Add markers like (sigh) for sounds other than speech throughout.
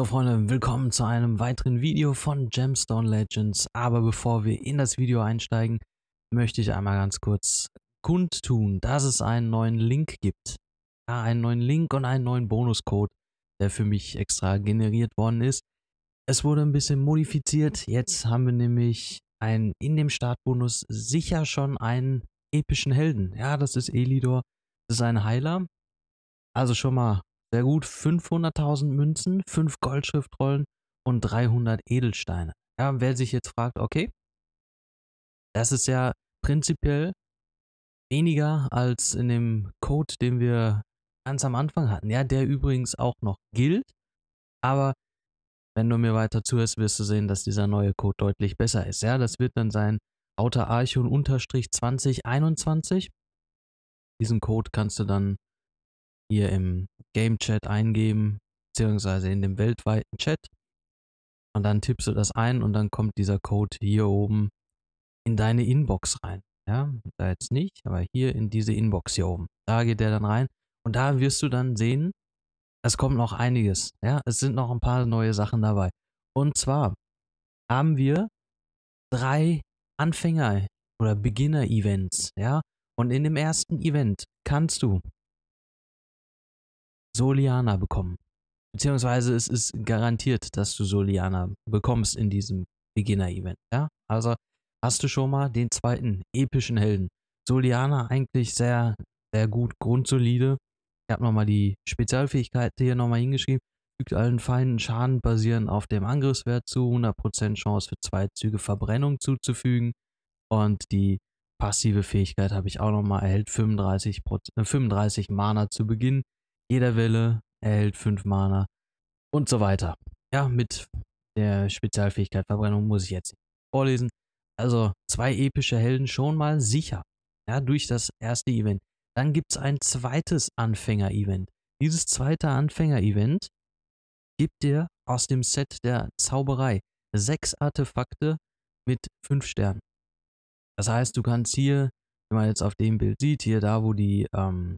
So Freunde, willkommen zu einem weiteren Video von Gemstone Legends. Aber bevor wir in das Video einsteigen, möchte ich einmal ganz kurz kundtun, dass es einen neuen Link gibt. Ja, einen neuen Link und einen neuen Bonuscode, der für mich extra generiert worden ist. Es wurde ein bisschen modifiziert. Jetzt haben wir nämlich einen, in dem Startbonus sicher schon einen epischen Helden. Ja, das ist Elidor. Das ist ein Heiler. Also schon mal sehr gut, 500.000 Münzen, 5 Goldschriftrollen und 300 Edelsteine. Ja, wer sich jetzt fragt, okay, das ist ja prinzipiell weniger als in dem Code, den wir ganz am Anfang hatten. Ja, der übrigens auch noch gilt. Aber wenn du mir weiter zuhörst, wirst du sehen, dass dieser neue Code deutlich besser ist. Ja, das wird dann sein Outer 2021. Diesen Code kannst du dann hier im Game Chat eingeben, beziehungsweise in dem weltweiten Chat. Und dann tippst du das ein und dann kommt dieser Code hier oben in deine Inbox rein. Ja, da jetzt nicht, aber hier in diese Inbox hier oben. Da geht der dann rein und da wirst du dann sehen, es kommt noch einiges. Ja, es sind noch ein paar neue Sachen dabei. Und zwar haben wir drei Anfänger oder Beginner-Events. Ja, und in dem ersten Event kannst du Soliana bekommen. Beziehungsweise es ist garantiert, dass du Soliana bekommst in diesem Beginner-Event. Ja? Also hast du schon mal den zweiten epischen Helden. Soliana eigentlich sehr, sehr gut, grundsolide. Ich habe nochmal die Spezialfähigkeit hier nochmal hingeschrieben. Fügt allen Feinden Schaden basierend auf dem Angriffswert zu. 100% Chance für zwei Züge Verbrennung zuzufügen. Und die passive Fähigkeit habe ich auch nochmal erhält. 35, 35 äh, Mana zu Beginn jeder Welle erhält 5 Mana und so weiter. Ja, mit der Spezialfähigkeit Verbrennung muss ich jetzt vorlesen. Also zwei epische Helden schon mal sicher. Ja, durch das erste Event. Dann gibt es ein zweites Anfänger-Event. Dieses zweite Anfänger-Event gibt dir aus dem Set der Zauberei sechs Artefakte mit fünf Sternen. Das heißt, du kannst hier, wenn man jetzt auf dem Bild sieht, hier da, wo die, ähm,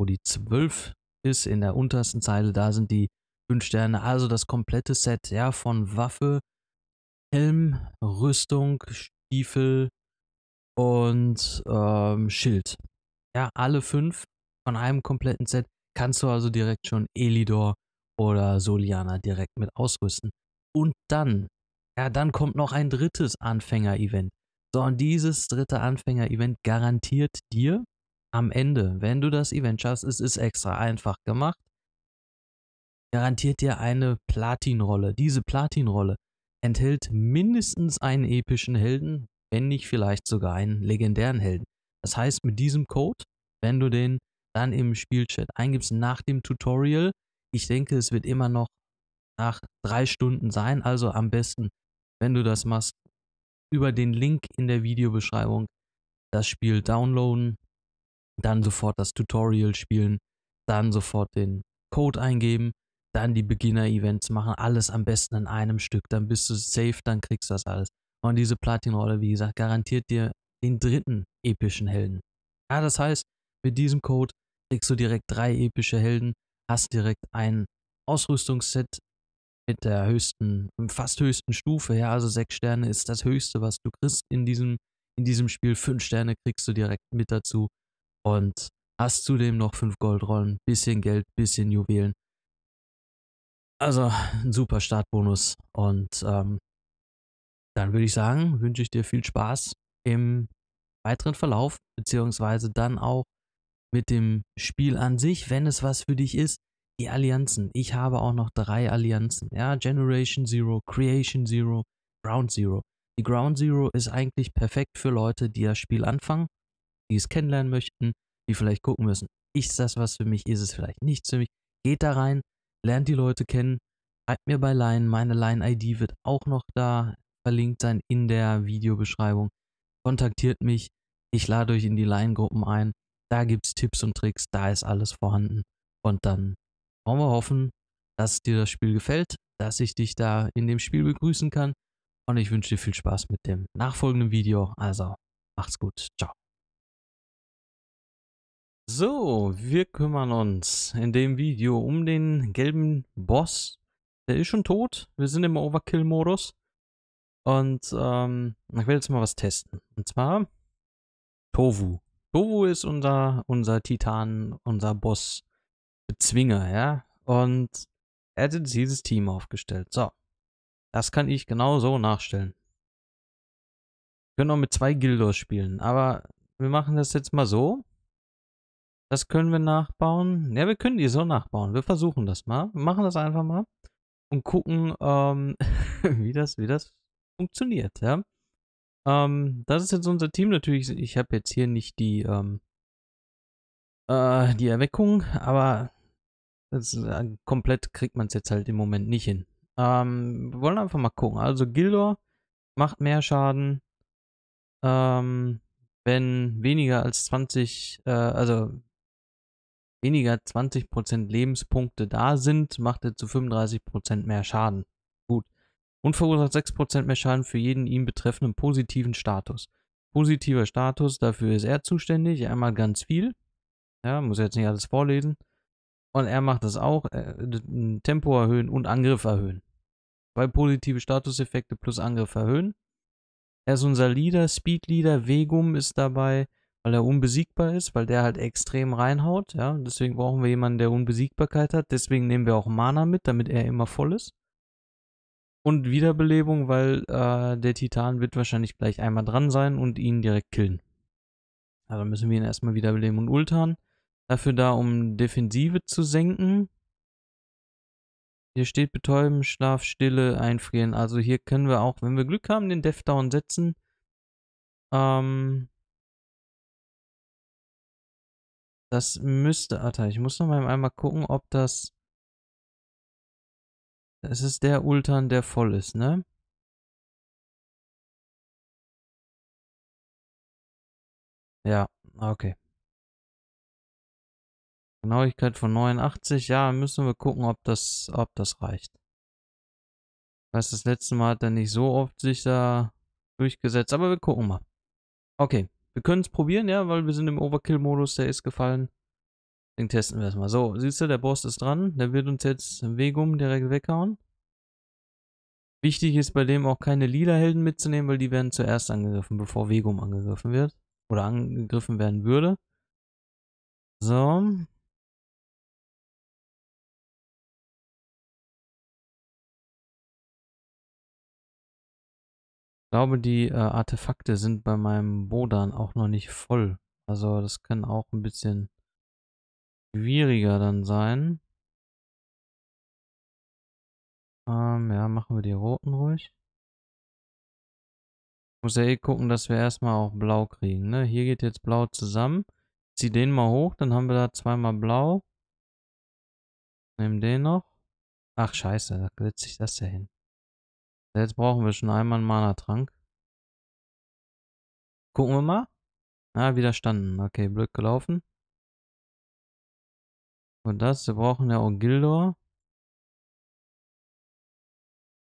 wo die zwölf ist in der untersten Zeile, da sind die 5 Sterne, also das komplette Set, ja, von Waffe, Helm, Rüstung, Stiefel und ähm, Schild. Ja, alle fünf von einem kompletten Set kannst du also direkt schon Elidor oder Soliana direkt mit ausrüsten. Und dann, ja, dann kommt noch ein drittes Anfänger-Event. So, und dieses dritte Anfänger-Event garantiert dir, am Ende, wenn du das Event schaffst, es ist extra einfach gemacht, garantiert dir eine Platinrolle. Diese Platinrolle enthält mindestens einen epischen Helden, wenn nicht vielleicht sogar einen legendären Helden. Das heißt, mit diesem Code, wenn du den dann im Spielchat eingibst nach dem Tutorial, ich denke, es wird immer noch nach drei Stunden sein, also am besten, wenn du das machst, über den Link in der Videobeschreibung das Spiel downloaden dann sofort das Tutorial spielen, dann sofort den Code eingeben, dann die Beginner-Events machen, alles am besten in einem Stück, dann bist du safe, dann kriegst du das alles. Und diese Platin-Rolle, wie gesagt, garantiert dir den dritten epischen Helden. Ja, das heißt, mit diesem Code kriegst du direkt drei epische Helden, hast direkt ein Ausrüstungsset mit der höchsten, fast höchsten Stufe, ja, also sechs Sterne ist das höchste, was du kriegst in diesem, in diesem Spiel. Fünf Sterne kriegst du direkt mit dazu und hast zudem noch fünf Goldrollen, bisschen Geld, bisschen Juwelen. Also ein super Startbonus und ähm, dann würde ich sagen, wünsche ich dir viel Spaß im weiteren Verlauf, beziehungsweise dann auch mit dem Spiel an sich, wenn es was für dich ist. Die Allianzen. Ich habe auch noch drei Allianzen. Ja, Generation Zero, Creation Zero, Ground Zero. Die Ground Zero ist eigentlich perfekt für Leute, die das Spiel anfangen die es kennenlernen möchten, die vielleicht gucken müssen, ist das was für mich, ist es vielleicht nichts für mich. Geht da rein, lernt die Leute kennen, schreibt mir bei Line, meine Line-ID wird auch noch da verlinkt sein in der Videobeschreibung. Kontaktiert mich, ich lade euch in die Line-Gruppen ein, da gibt es Tipps und Tricks, da ist alles vorhanden. Und dann wollen wir hoffen, dass dir das Spiel gefällt, dass ich dich da in dem Spiel begrüßen kann. Und ich wünsche dir viel Spaß mit dem nachfolgenden Video. Also, macht's gut. Ciao. So, wir kümmern uns in dem Video um den gelben Boss. Der ist schon tot. Wir sind im Overkill-Modus. Und ähm, ich will jetzt mal was testen. Und zwar Tovu. Tovu ist unser, unser Titan, unser Boss-Bezwinger, ja. Und er hat jetzt dieses Team aufgestellt. So, das kann ich genau so nachstellen. Wir können auch mit zwei Gildos spielen, aber wir machen das jetzt mal so das können wir nachbauen. Ja, wir können die so nachbauen. Wir versuchen das mal. Wir machen das einfach mal und gucken, ähm, (laughs) wie, das, wie das funktioniert. Ja? Ähm, das ist jetzt unser Team. Natürlich, ich habe jetzt hier nicht die, ähm, äh, die Erweckung, aber das, äh, komplett kriegt man es jetzt halt im Moment nicht hin. Ähm, wir wollen einfach mal gucken. Also Gildor macht mehr Schaden. Ähm, wenn weniger als 20, äh, also weniger 20% Lebenspunkte da sind, macht er zu 35% mehr Schaden. Gut. Und verursacht 6% mehr Schaden für jeden ihn betreffenden positiven Status. Positiver Status, dafür ist er zuständig. einmal ganz viel. Ja, muss jetzt nicht alles vorlesen. Und er macht das auch. Äh, Tempo erhöhen und Angriff erhöhen. Zwei positive Statuseffekte plus Angriff erhöhen. Er ist unser Leader, Speed Leader, Vegum ist dabei weil er unbesiegbar ist, weil der halt extrem reinhaut. Ja, deswegen brauchen wir jemanden, der Unbesiegbarkeit hat. Deswegen nehmen wir auch Mana mit, damit er immer voll ist. Und Wiederbelebung, weil äh, der Titan wird wahrscheinlich gleich einmal dran sein und ihn direkt killen. Also müssen wir ihn erstmal wiederbeleben und ultan. Dafür da, um Defensive zu senken. Hier steht Betäuben, Schlaf, Stille, Einfrieren. Also hier können wir auch, wenn wir Glück haben, den Deathdown setzen. Ähm, Das müsste, Alter, ich muss noch mal einmal gucken, ob das... Das ist der Ultran, der voll ist, ne? Ja, okay. Genauigkeit von 89, ja, müssen wir gucken, ob das, ob das reicht. Weiß, das letzte Mal hat er nicht so oft sich da durchgesetzt, aber wir gucken mal. Okay, wir können es probieren, ja, weil wir sind im Overkill-Modus, der ist gefallen. Den testen wir erstmal. So, siehst du, der Boss ist dran. Der wird uns jetzt im Weg um direkt weghauen. Wichtig ist bei dem auch keine Lila-Helden mitzunehmen, weil die werden zuerst angegriffen, bevor Vegum angegriffen wird. Oder angegriffen werden würde. So, Ich glaube, die äh, Artefakte sind bei meinem Bodan auch noch nicht voll. Also das kann auch ein bisschen schwieriger dann sein. Ähm, ja, machen wir die roten ruhig. Muss ja eh gucken, dass wir erstmal auch blau kriegen. Ne? Hier geht jetzt blau zusammen. zieh den mal hoch, dann haben wir da zweimal blau. Nehmen den noch. Ach scheiße, da glitzt ich das ja hin. Jetzt brauchen wir schon einmal einen Mana-Trank. Gucken wir mal. Ah, widerstanden. Okay, blöd gelaufen. Und das, wir brauchen ja auch Gildor.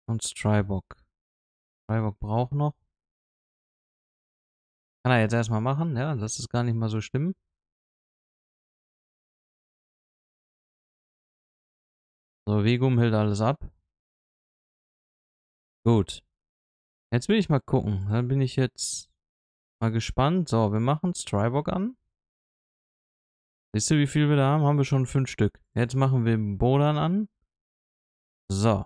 Und Strybok. Strybok braucht noch. Kann er jetzt erstmal machen, ja, das ist gar nicht mal so schlimm. So, Vegum hält alles ab. Gut. Jetzt will ich mal gucken. Dann bin ich jetzt mal gespannt. So, wir machen Strybok an. Wisst ihr, wie viel wir da haben? Haben wir schon fünf Stück. Jetzt machen wir Bodan an. So.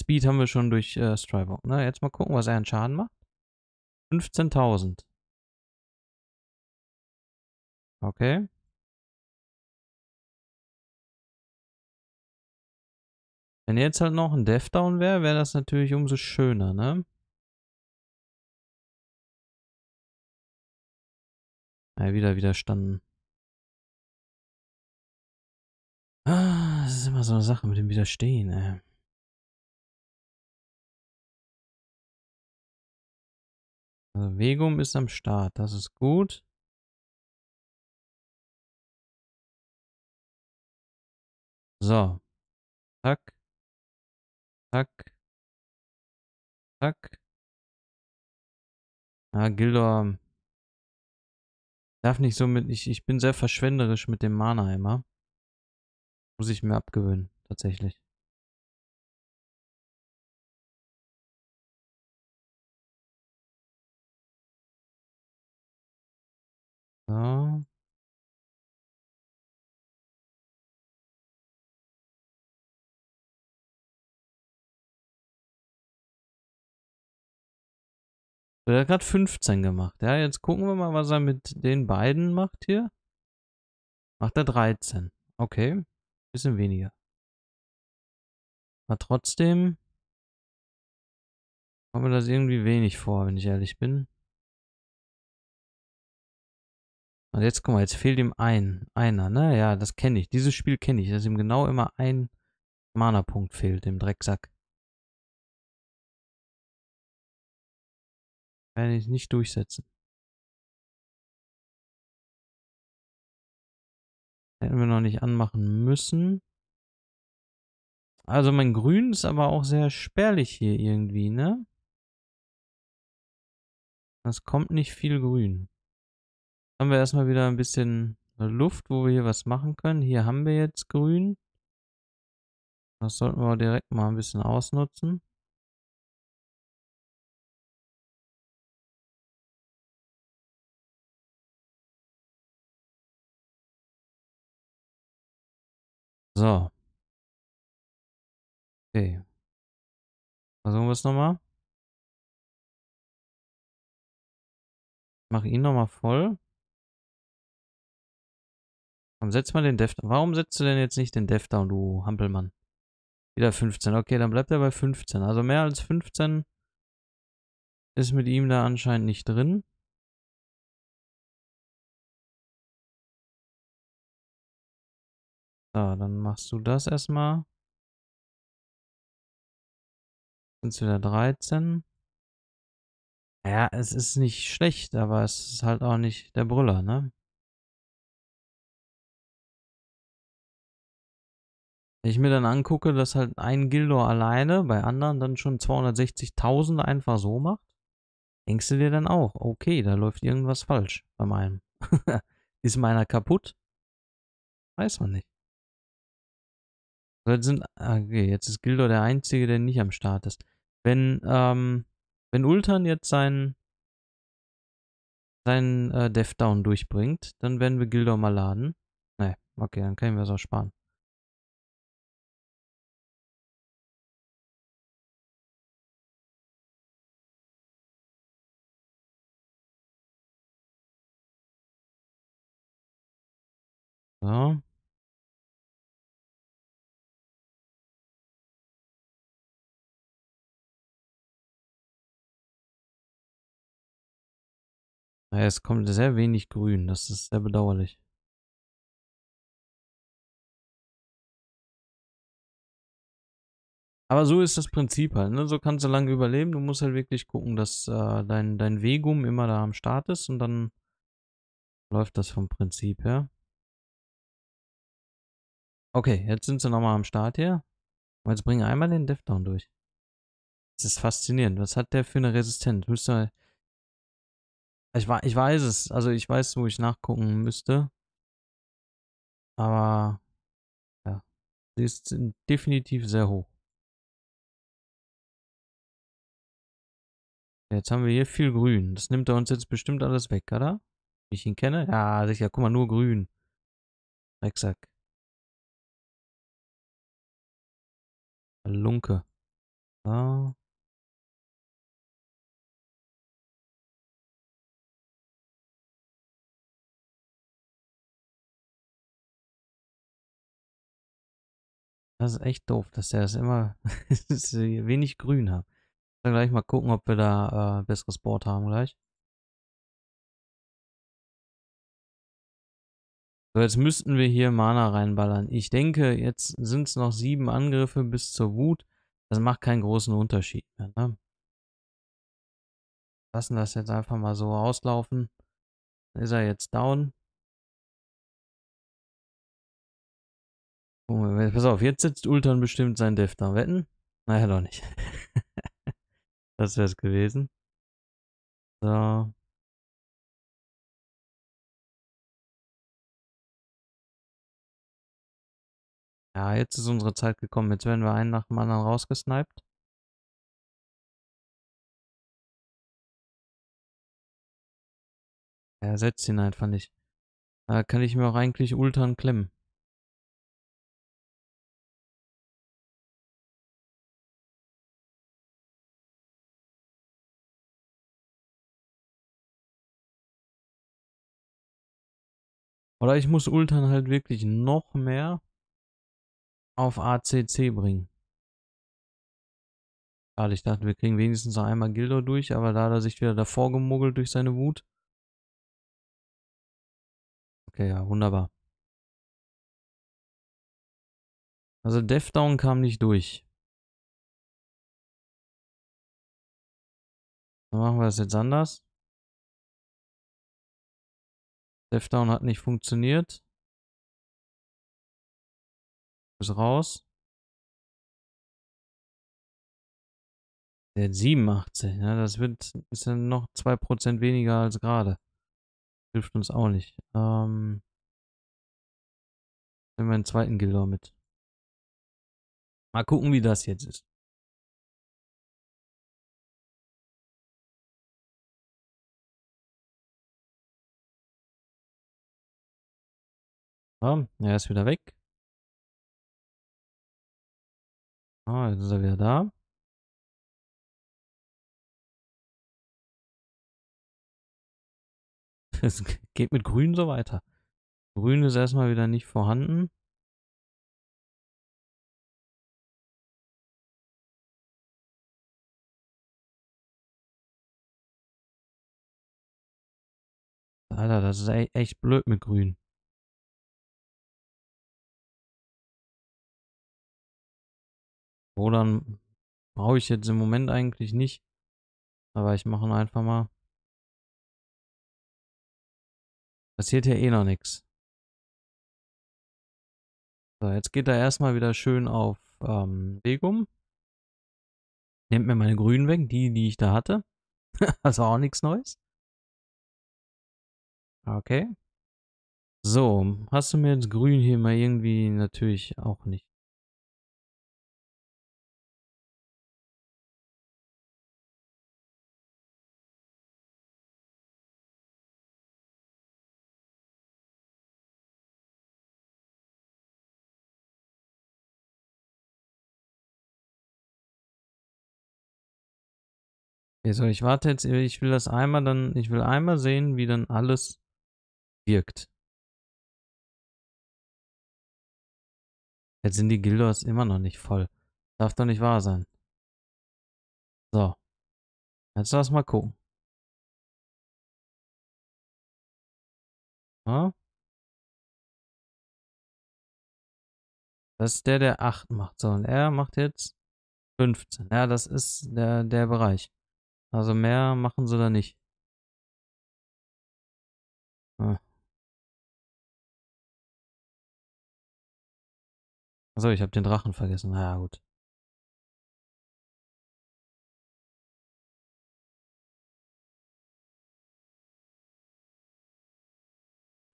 Speed haben wir schon durch äh, Strybok. Ne? Jetzt mal gucken, was er an Schaden macht. 15.000. Okay. Wenn jetzt halt noch ein Deathdown wäre, wäre das natürlich umso schöner, ne? Ja, wieder widerstanden. Ah, das ist immer so eine Sache mit dem Widerstehen, ey. Also Vegum ist am Start, das ist gut. So. Zack. Zack. Zack. Ah, Gildor. Ähm, darf nicht so mit. Ich, ich bin sehr verschwenderisch mit dem Mana immer. Muss ich mir abgewöhnen, tatsächlich. der hat gerade 15 gemacht. Ja, jetzt gucken wir mal, was er mit den beiden macht hier. Macht er 13. Okay, bisschen weniger. Aber trotzdem kommt mir das irgendwie wenig vor, wenn ich ehrlich bin. Und jetzt, guck mal, jetzt fehlt ihm ein. Einer, ne? Ja, das kenne ich. Dieses Spiel kenne ich, dass ihm genau immer ein Mana-Punkt fehlt, dem Drecksack. Werde ich nicht durchsetzen. Hätten wir noch nicht anmachen müssen. Also mein Grün ist aber auch sehr spärlich hier irgendwie, ne? Das kommt nicht viel Grün. Haben wir erstmal wieder ein bisschen Luft, wo wir hier was machen können. Hier haben wir jetzt Grün. Das sollten wir direkt mal ein bisschen ausnutzen. So. Okay. Versuchen wir es nochmal. Mach ihn nochmal voll. Komm, setz mal den Dev down. Warum setzt du denn jetzt nicht den Dev down, du Hampelmann? Wieder 15. Okay, dann bleibt er bei 15. Also mehr als 15 ist mit ihm da anscheinend nicht drin. So, dann machst du das erstmal. Sind es wieder 13. Ja, es ist nicht schlecht, aber es ist halt auch nicht der Brüller, ne? Wenn ich mir dann angucke, dass halt ein Gildor alleine bei anderen dann schon 260.000 einfach so macht, denkst du dir dann auch, okay, da läuft irgendwas falsch bei meinem. (laughs) ist meiner kaputt? Weiß man nicht. Jetzt sind, ah, okay, jetzt ist Gildo der Einzige, der nicht am Start ist. Wenn, ähm, wenn Ultan jetzt seinen seinen äh, Down durchbringt, dann werden wir Gildo mal laden. Ne, okay, dann können wir es auch sparen. So. Naja, es kommt sehr wenig Grün, das ist sehr bedauerlich. Aber so ist das Prinzip halt, ne? So kannst du lange überleben. Du musst halt wirklich gucken, dass äh, dein, dein Vegum immer da am Start ist und dann läuft das vom Prinzip her. Okay, jetzt sind sie nochmal am Start hier. Und jetzt bringen einmal den Deathdown durch. Das ist faszinierend. Was hat der für eine Resistenz? Müsste ich, ich weiß es. Also ich weiß, wo ich nachgucken müsste. Aber ja, sie ist definitiv sehr hoch. Jetzt haben wir hier viel Grün. Das nimmt er uns jetzt bestimmt alles weg, oder? Wie ich ihn kenne? Ja, sicher. Guck mal, nur Grün. Drecksack. Lunke. So. Das ist echt doof, dass der das immer (laughs) dass wenig grün hat. Dann gleich mal gucken, ob wir da äh, besseres Board haben gleich. So, jetzt müssten wir hier Mana reinballern. Ich denke, jetzt sind es noch sieben Angriffe bis zur Wut. Das macht keinen großen Unterschied mehr. Ne? Lassen das jetzt einfach mal so auslaufen. Dann ist er jetzt down. Oh, pass auf, jetzt sitzt Ultron bestimmt sein Dev da. Wetten? Naja, doch nicht. (laughs) das wär's gewesen. So. Ja, jetzt ist unsere Zeit gekommen. Jetzt werden wir einen nach dem anderen rausgesniped. Er setzt ihn einfach nicht. Da kann ich mir auch eigentlich Ultran klemmen. Oder ich muss Ultran halt wirklich noch mehr auf ACC bringen. Schade, ich dachte, wir kriegen wenigstens noch einmal Gildo durch, aber da hat er sich wieder davor gemogelt durch seine Wut. Okay, ja, wunderbar. Also Deathdown kam nicht durch. Dann machen wir das jetzt anders. Deathdown hat nicht funktioniert. Ist raus. Der 87, ja, ne? das wird, ist ja noch 2% weniger als gerade. Hilft uns auch nicht. Ähm, nehmen wir einen zweiten Gilder mit. Mal gucken, wie das jetzt ist. Ah, er ist wieder weg. Ah, jetzt ist er wieder da. (laughs) Es geht mit Grün so weiter. Grün ist erstmal wieder nicht vorhanden. Alter, das ist e-, echt blöd mit Grün. Rodan brauche ich jetzt im Moment eigentlich nicht. Aber ich mache ihn einfach mal. Passiert ja eh noch nichts. So, jetzt geht er erstmal wieder schön auf ähm, Wegum. Nehmt mir meine Grünen weg, die, die ich da hatte. also (laughs) auch nichts Neues. Okay. So, hast du mir jetzt Grün hier mal irgendwie natürlich auch nicht Okay, so, ich warte jetzt, ich will das einmal dann, ich will einmal sehen, wie dann alles wirkt. Jetzt sind die Gildos immer noch nicht voll. Darf doch nicht wahr sein. So. Jetzt lass mal gucken. Ja. Das ist der, der 8 macht. So, und er macht jetzt 15. Ja, das ist der, der Bereich. Also mehr machen sie da nicht. Ah. Achso, ich habe den Drachen vergessen. Na ah, ja, gut.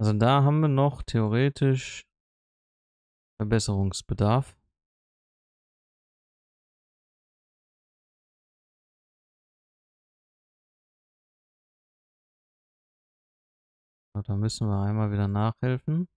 Also da haben wir noch theoretisch Verbesserungsbedarf. da müssen wir einmal wieder nachhelfen.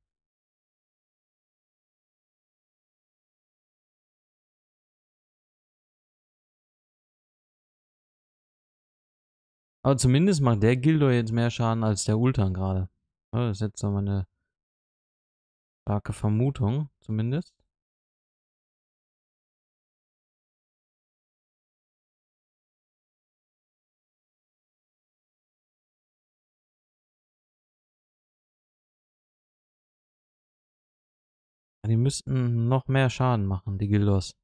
Aber zumindest macht der Gildo jetzt mehr Schaden als der Ultan gerade. Das ist jetzt so meine starke Vermutung, zumindest. die müssten noch mehr Schaden machen, die Gildos.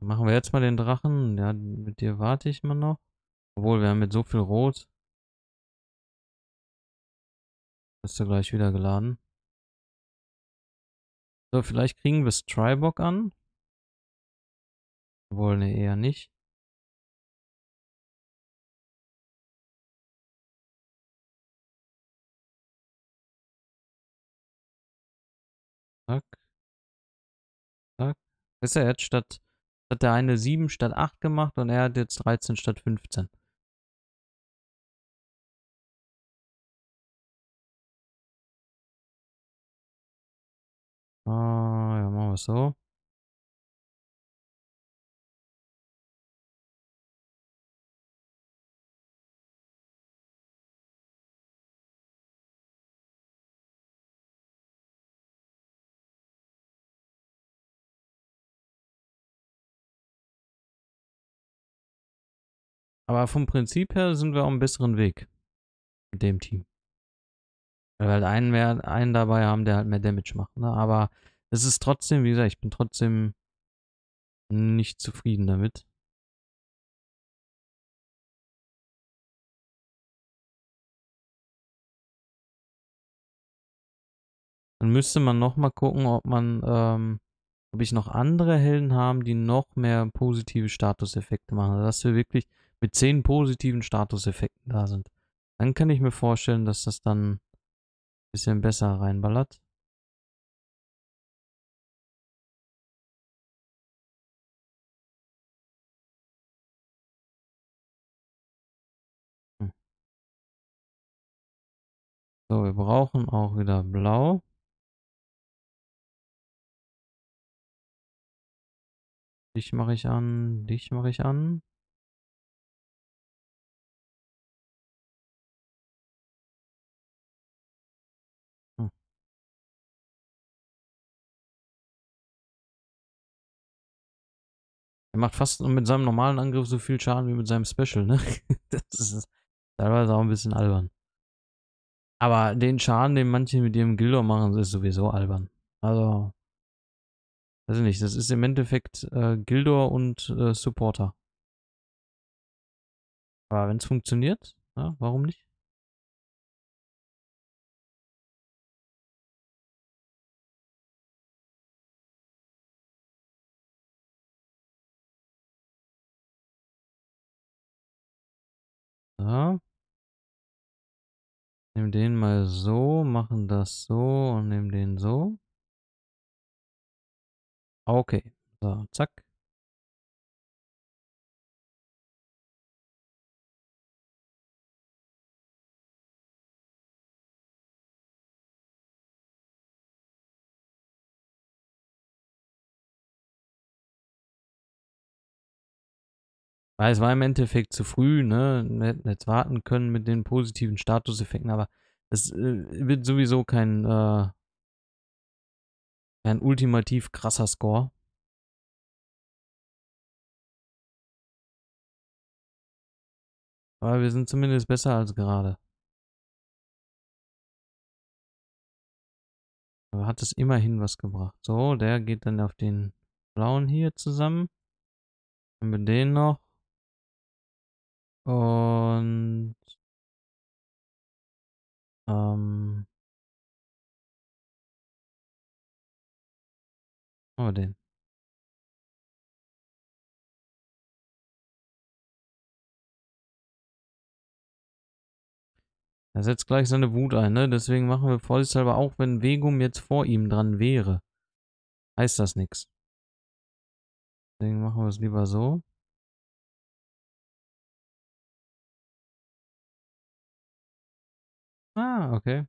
Machen wir jetzt mal den Drachen. Ja, mit dir warte ich mal noch. Obwohl, wir haben mit so viel Rot. Bist du gleich wieder geladen. So, vielleicht kriegen wir Strybok an. Wollen wir eher nicht. Zack. Zack. Ist er jetzt statt, hat der eine 7 statt 8 gemacht und er hat jetzt 13 statt 15. Machen genau, wir so. Aber vom Prinzip her sind wir auf einem besseren Weg mit dem Team. Weil wir halt einen, mehr, einen dabei haben, der halt mehr Damage macht. Ne? Aber es ist trotzdem, wie gesagt, ich bin trotzdem nicht zufrieden damit. Dann müsste man nochmal gucken, ob man, ähm, ob ich noch andere Helden haben, die noch mehr positive Statuseffekte machen. Also dass wir wirklich mit zehn positiven Statuseffekten da sind. Dann kann ich mir vorstellen, dass das dann ein bisschen besser reinballert. So, wir brauchen auch wieder blau. Dich mache ich an, dich mache ich an. Hm. Er macht fast mit seinem normalen Angriff so viel Schaden wie mit seinem Special, ne? (laughs) Das ist teilweise auch ein bisschen albern. Aber den Schaden, den manche mit ihrem Gildor machen, ist sowieso albern. Also, weiß ich nicht, das ist im Endeffekt äh, Gildor und äh, Supporter. Aber wenn es funktioniert, ja, warum nicht? So. Nehmen den mal so, machen das so und nehmen den so. Okay, so, zack. Weil es war im Endeffekt zu früh, ne? Wir hätten jetzt warten können mit den positiven Statuseffekten, aber es äh, wird sowieso kein, äh, kein ultimativ krasser Score. Aber wir sind zumindest besser als gerade. Aber hat es immerhin was gebracht. So, der geht dann auf den blauen hier zusammen. Haben wir den noch. Und ähm, oh den. Er setzt gleich seine Wut ein, ne? Deswegen machen wir vorsichtshalber auch, wenn Vegum jetzt vor ihm dran wäre. Heißt das nichts. Deswegen machen wir es lieber so. Ah, okay.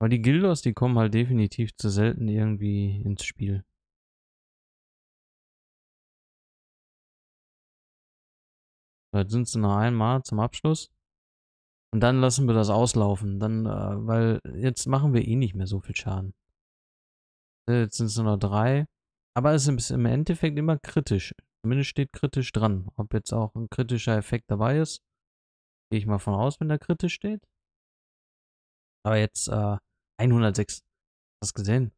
Aber die Gildos, die kommen halt definitiv zu selten irgendwie ins Spiel. Vielleicht sind sie noch einmal zum Abschluss. Und dann lassen wir das auslaufen. Dann, äh, weil jetzt machen wir eh nicht mehr so viel Schaden. Jetzt sind es nur noch drei. Aber es ist im Endeffekt immer kritisch. Zumindest steht kritisch dran. Ob jetzt auch ein kritischer Effekt dabei ist. Gehe ich mal von aus, wenn da kritisch steht. Aber jetzt äh, 106. Hast du gesehen?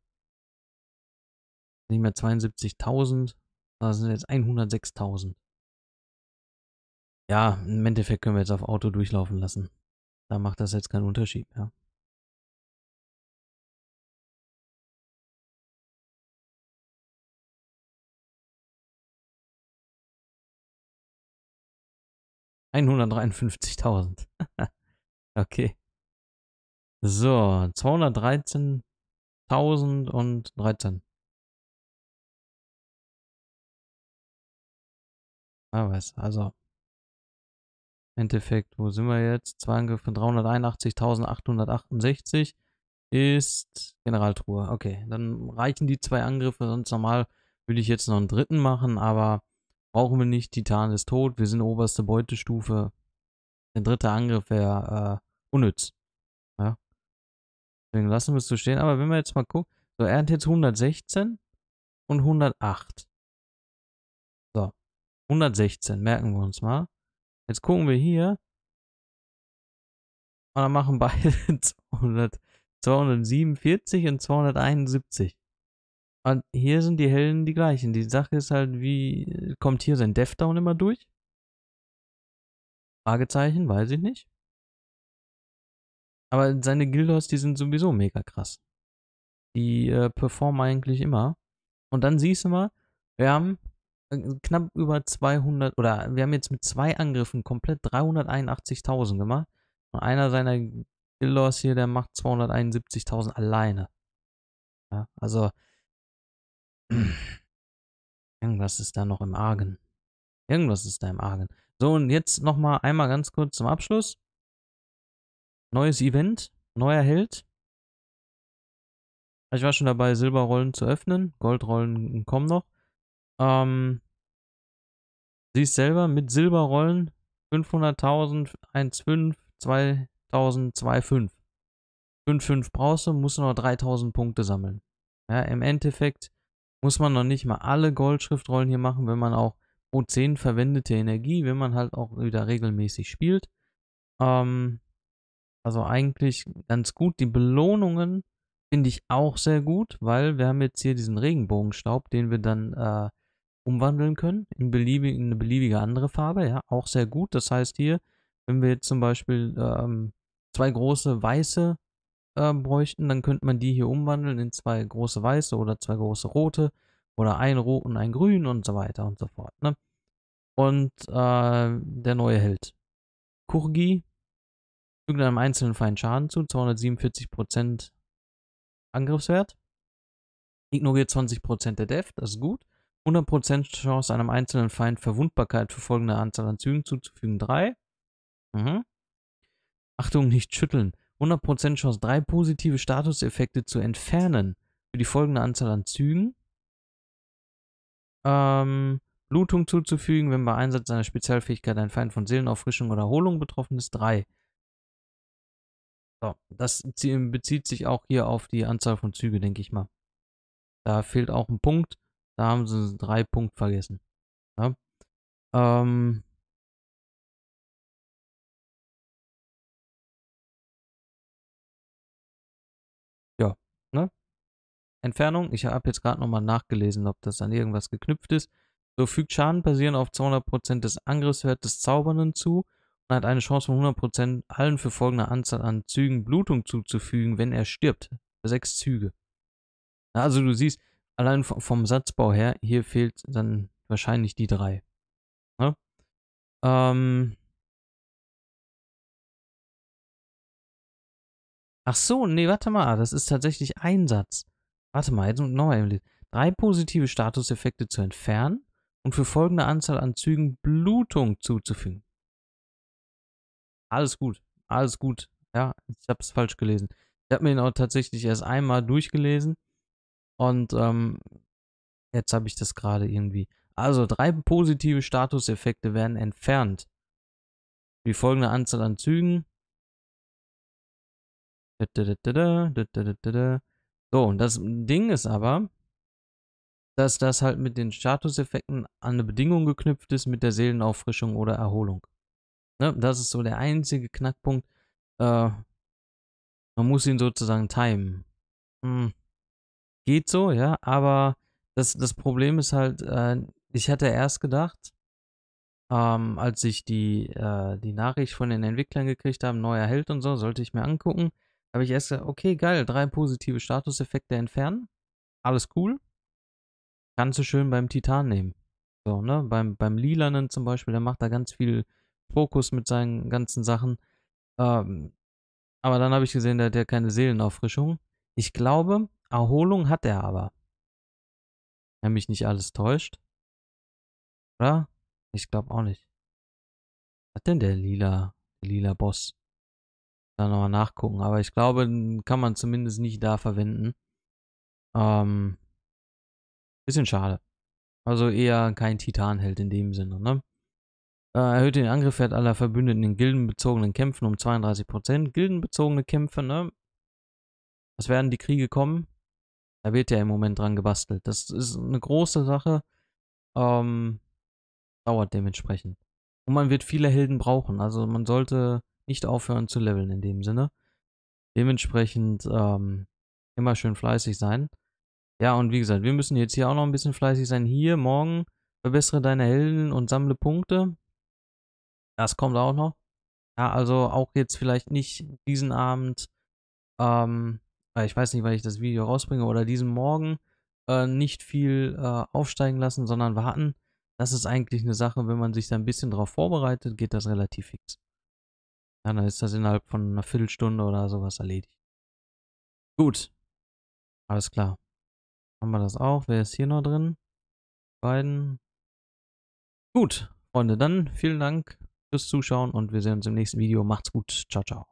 Nicht mehr 72.000, sondern sind jetzt 106.000. Ja, im Endeffekt können wir jetzt auf Auto durchlaufen lassen. Da macht das jetzt keinen Unterschied mehr. 153.000. (laughs) okay. So, 213.000 und 13. Ah, was, also. Im Endeffekt, wo sind wir jetzt? Zwei Angriffe von 381.868 ist Generaltruhe. Okay, dann reichen die zwei Angriffe, sonst normal würde ich jetzt noch einen dritten machen, aber Brauchen wir nicht, Titan ist tot, wir sind oberste Beutestufe. Der dritte Angriff wäre äh, unnütz. Ja. Deswegen lassen wir es so stehen. Aber wenn wir jetzt mal gucken, so er hat jetzt 116 und 108. So, 116, merken wir uns mal. Jetzt gucken wir hier. Und dann machen beide 200, (laughs) 247 und 271. Und hier sind die Helden die gleichen. Die Sache ist halt, wie kommt hier sein Deathdown immer durch? Fragezeichen, weiß ich nicht. Aber seine Gildos, die sind sowieso mega krass. Die äh, performen eigentlich immer. Und dann siehst du mal, wir haben äh, knapp über 200 oder wir haben jetzt mit zwei Angriffen komplett 381.000 gemacht. Und einer seiner Gildos hier, der macht 271.000 alleine. Ja, also Irgendwas ist da noch im Argen. Irgendwas ist da im Argen. So, und jetzt nochmal einmal ganz kurz zum Abschluss. Neues Event, neuer Held. Ah, ich war schon dabei, Silberrollen zu öffnen. Goldrollen kommen noch. Ähm, siehst selber, mit Silberrollen 500.000, 1,5, 2.000, 2,5. 5,5 brauchst du, musst du noch 3.000 Punkte sammeln. Ja, im Endeffekt muss man noch nicht mal alle Goldschriftrollen hier machen, wenn man auch pro 10 verwendete Energie, wenn man halt auch wieder regelmäßig spielt. Ähm, also eigentlich ganz gut. Die Belohnungen finde ich auch sehr gut, weil wir haben jetzt hier diesen Regenbogenstaub, den wir dann äh, umwandeln können in, beliebig, in, eine beliebige andere Farbe. Ja, auch sehr gut. Das heißt hier, wenn wir jetzt zum Beispiel ähm, zwei große weiße äh, bräuchten, dann könnte man die hier umwandeln in zwei große weiße oder zwei große rote oder einen roten, ein grün und so weiter und so fort. Ne? Und äh, der neue Held. Kurgi fügt einem einzelnen Feind Schaden zu, 247% Angriffswert. Ignoriert 20% der Def, das ist gut. 100% Chance einem einzelnen Feind Verwundbarkeit für folgende Anzahl an Zügen zuzufügen, 3. Mhm. Achtung, nicht schütteln. 100% Chance, drei positive Statuseffekte zu entfernen für die folgende Anzahl an Zügen. Ähm, Blutung zuzufügen, wenn bei Einsatz einer Spezialfähigkeit ein Feind von Seelenauffrischung oder Erholung betroffen ist. 3. So, das bezieht sich auch hier auf die Anzahl von Züge, denke ich mal. Da fehlt auch ein Punkt. Da haben sie drei Punkte vergessen. Ja. Ähm, Entfernung, ich habe jetzt gerade nochmal nachgelesen, ob das an irgendwas geknüpft ist. So fügt Schaden basierend auf 200% des Angriffswert des Zaubernden zu und hat eine Chance von 100% allen für folgende Anzahl an Zügen Blutung zuzufügen, wenn er stirbt. Sechs Züge. Also du siehst, allein vom Satzbau her, hier fehlt dann wahrscheinlich die drei. Ne? Ähm Ach so, nee, warte mal, das ist tatsächlich ein Satz. Warte mal, jetzt nochmal. Drei positive Statuseffekte zu entfernen und für folgende Anzahl an Zügen Blutung zuzufügen. Alles gut, alles gut. Ja, ich habe es falsch gelesen. Ich habe mir ihn auch tatsächlich erst einmal durchgelesen und ähm, jetzt habe ich das gerade irgendwie. Also drei positive Statuseffekte werden entfernt. Die folgende Anzahl an Zügen. Da, da, da, so, und das Ding ist aber, dass das halt mit den Statuseffekten an eine Bedingung geknüpft ist mit der Seelenauffrischung oder Erholung. Ne? Das ist so der einzige Knackpunkt. Äh, man muss ihn sozusagen timen. Hm. Geht so, ja, aber das, das Problem ist halt, äh, ich hatte erst gedacht, ähm, als ich die, äh, die Nachricht von den Entwicklern gekriegt habe, neuer Held und so, sollte ich mir angucken. Habe ich erst gesagt, okay, geil, drei positive Statuseffekte entfernen. Alles cool. Kannst du schön beim Titan nehmen. So, ne? Beim, beim Lilanen zum Beispiel, der macht da ganz viel Fokus mit seinen ganzen Sachen. Ähm, aber dann habe ich gesehen, der hat ja keine Seelenauffrischung. Ich glaube, Erholung hat er aber. Wenn mich nicht alles täuscht. Oder? Ich glaube auch nicht. Was hat denn der lila, lila Boss? da nochmal nachgucken. Aber ich glaube, kann man zumindest nicht da verwenden. Ähm, bisschen schade. Also eher kein Titanheld in dem Sinne, ne? Äh, erhöht den Angriffwert aller Verbündeten in gildenbezogenen Kämpfen um 32%. Gildenbezogene Kämpfe, ne? Was werden die Kriege kommen? Da wird ja im Moment dran gebastelt. Das ist eine große Sache. Ähm, dauert dementsprechend. Und man wird viele Helden brauchen. Also man sollte nicht aufhören zu leveln in dem Sinne. Dementsprechend ähm, immer schön fleißig sein. Ja, und wie gesagt, wir müssen jetzt hier auch noch ein bisschen fleißig sein. Hier, morgen, verbessere deine Helden und sammle Punkte. Das kommt auch noch. Ja, also auch jetzt vielleicht nicht diesen Abend, ähm, äh, ich weiß nicht, weil ich das Video rausbringe, oder diesen Morgen äh, nicht viel äh, aufsteigen lassen, sondern warten. Das ist eigentlich eine Sache, wenn man sich da ein bisschen drauf vorbereitet, geht das relativ fix. Ja, dann ist das innerhalb von einer Viertelstunde oder sowas erledigt. Gut. Alles klar. Haben wir das auch? Wer ist hier noch drin? Beiden. Gut, Freunde, dann vielen Dank fürs Zuschauen und wir sehen uns im nächsten Video. Macht's gut. Ciao, ciao.